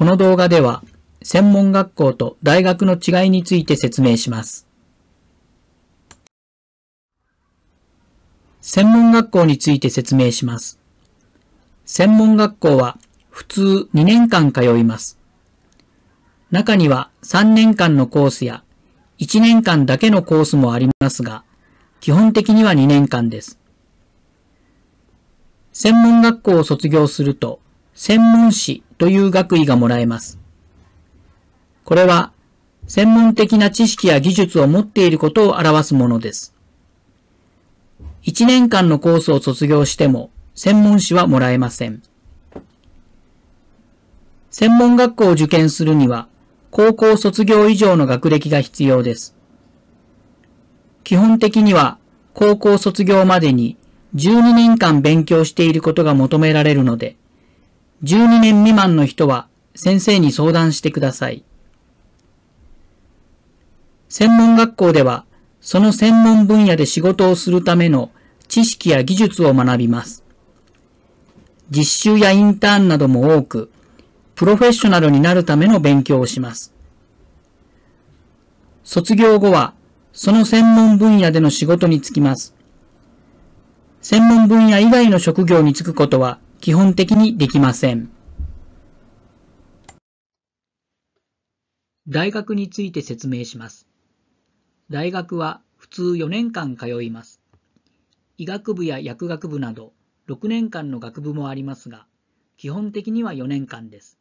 この動画では専門学校と大学の違いについて説明します。専門学校について説明します。専門学校は普通2年間通います。中には3年間のコースや1年間だけのコースもありますが、基本的には2年間です。専門学校を卒業すると専門士という学位がもらえます。これは、専門的な知識や技術を持っていることを表すものです。1年間のコースを卒業しても、専門士はもらえません。専門学校を受験するには、高校卒業以上の学歴が必要です。基本的には、高校卒業までに12年間勉強していることが求められるので、12年未満の人は先生に相談してください。専門学校では、その専門分野で仕事をするための知識や技術を学びます。実習やインターンなども多く、プロフェッショナルになるための勉強をします。卒業後は、その専門分野での仕事に就きます。専門分野以外の職業に就くことは基本的にできません。大学について説明します。大学は普通4年間通います。医学部や薬学部など6年間の学部もありますが、基本的には4年間です。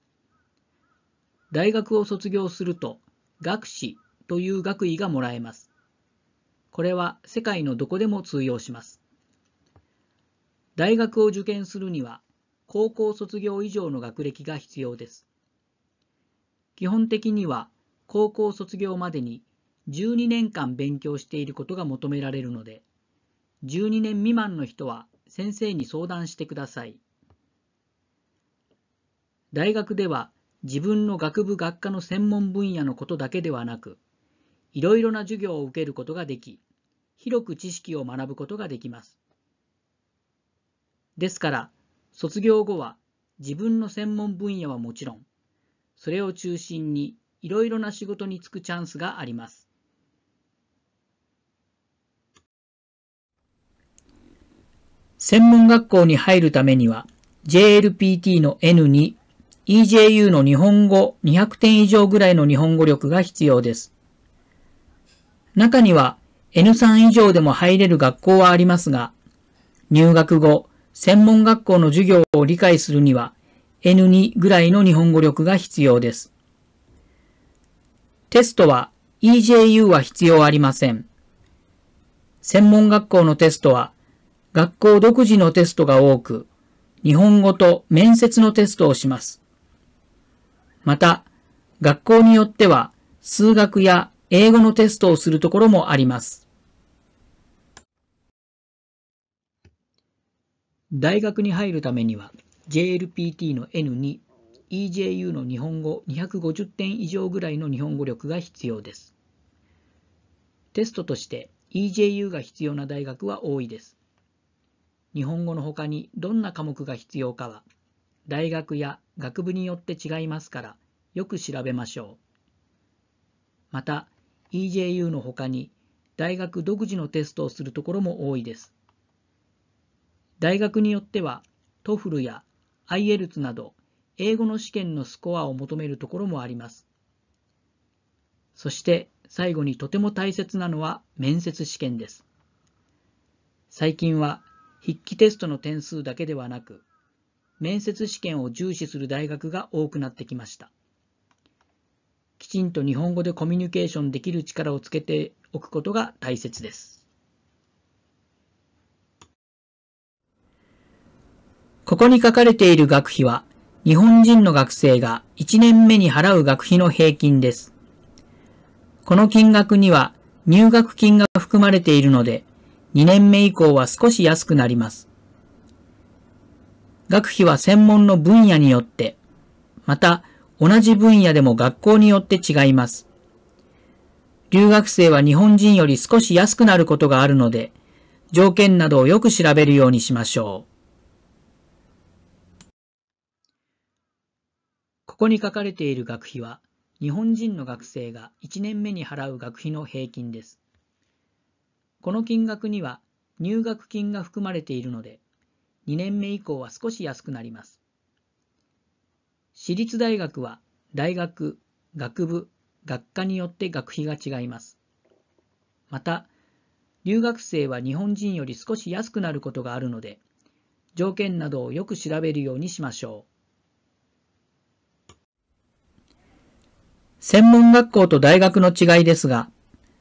大学を卒業すると、学士という学位がもらえます。これは世界のどこでも通用します。大学を受験するには、高校卒業以上の学歴が必要です。基本的には高校卒業までに12年間勉強していることが求められるので、12年未満の人は先生に相談してください。大学では自分の学部学科の専門分野のことだけではなく、いろいろな授業を受けることができ、広く知識を学ぶことができます。ですから、卒業後は自分の専門分野はもちろん、それを中心にいろいろな仕事に就くチャンスがあります。専門学校に入るためには JLPT の N2、EJU の日本語200点以上ぐらいの日本語力が必要です。中には N3 以上でも入れる学校はありますが、入学後、専門学校の授業を理解するには N2 ぐらいの日本語力が必要です。テストは EJU は必要ありません。専門学校のテストは学校独自のテストが多く、日本語と面接のテストをします。また、学校によっては数学や英語のテストをするところもあります。大学に入るためには JLPT の N2、EJU の日本語250点以上ぐらいの日本語力が必要です。テストとして EJU が必要な大学は多いです。日本語の他にどんな科目が必要かは大学や学部によって違いますからよく調べましょう。また EJU の他に大学独自のテストをするところも多いです。大学によっては t o ル f l や IELTS など英語の試験のスコアを求めるところもあります。そして最後にとても大切なのは面接試験です。最近は筆記テストの点数だけではなく面接試験を重視する大学が多くなってきました。きちんと日本語でコミュニケーションできる力をつけておくことが大切です。ここに書かれている学費は、日本人の学生が1年目に払う学費の平均です。この金額には入学金が含まれているので、2年目以降は少し安くなります。学費は専門の分野によって、また同じ分野でも学校によって違います。留学生は日本人より少し安くなることがあるので、条件などをよく調べるようにしましょう。ここに書かれている学費は、日本人の学生が1年目に払う学費の平均です。この金額には入学金が含まれているので、2年目以降は少し安くなります。私立大学は大学、学部、学科によって学費が違います。また、留学生は日本人より少し安くなることがあるので、条件などをよく調べるようにしましょう。専門学校と大学の違いですが、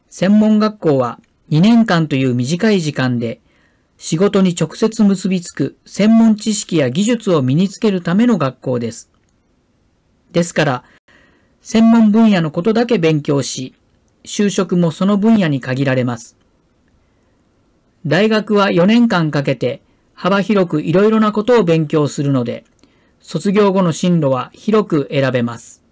専門学校は2年間という短い時間で仕事に直接結びつく専門知識や技術を身につけるための学校です。ですから、専門分野のことだけ勉強し、就職もその分野に限られます。大学は4年間かけて幅広くいろいろなことを勉強するので、卒業後の進路は広く選べます。